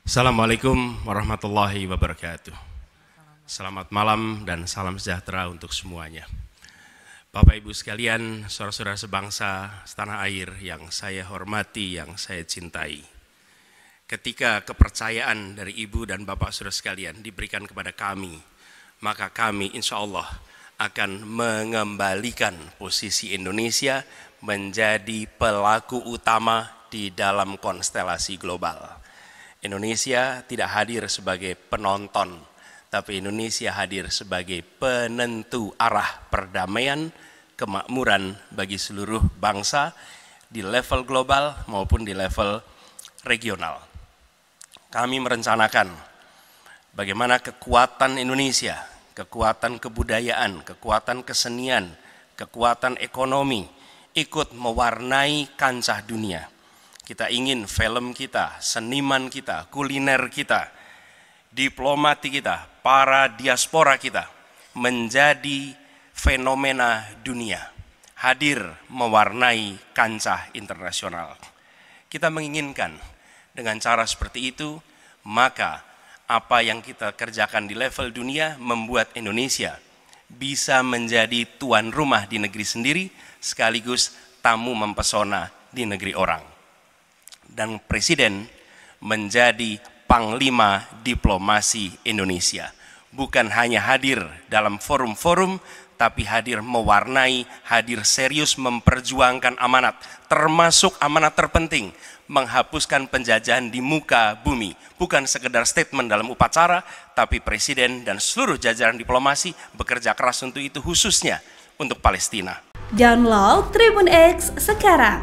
Assalamualaikum warahmatullahi wabarakatuh. Selamat malam dan salam sejahtera untuk semuanya. Bapak Ibu sekalian, saudara-saudara sebangsa, setanah air yang saya hormati, yang saya cintai. Ketika kepercayaan dari Ibu dan Bapak saudara sekalian diberikan kepada kami, maka kami insya Allah akan mengembalikan posisi Indonesia menjadi pelaku utama di dalam konstelasi global Indonesia tidak hadir sebagai penonton, tapi Indonesia hadir sebagai penentu arah perdamaian, kemakmuran bagi seluruh bangsa di level global maupun di level regional. Kami merencanakan bagaimana kekuatan Indonesia, kekuatan kebudayaan, kekuatan kesenian, kekuatan ekonomi ikut mewarnai kancah dunia kita ingin film kita, seniman kita, kuliner kita, diplomati kita, para diaspora kita menjadi fenomena dunia, hadir mewarnai kancah internasional. Kita menginginkan dengan cara seperti itu, maka apa yang kita kerjakan di level dunia membuat Indonesia bisa menjadi tuan rumah di negeri sendiri sekaligus tamu mempesona di negeri orang dan presiden menjadi panglima diplomasi Indonesia. Bukan hanya hadir dalam forum-forum, tapi hadir mewarnai, hadir serius memperjuangkan amanat, termasuk amanat terpenting, menghapuskan penjajahan di muka bumi. Bukan sekedar statement dalam upacara, tapi Presiden dan seluruh jajaran diplomasi bekerja keras untuk itu khususnya untuk Palestina. Download Tribun X sekarang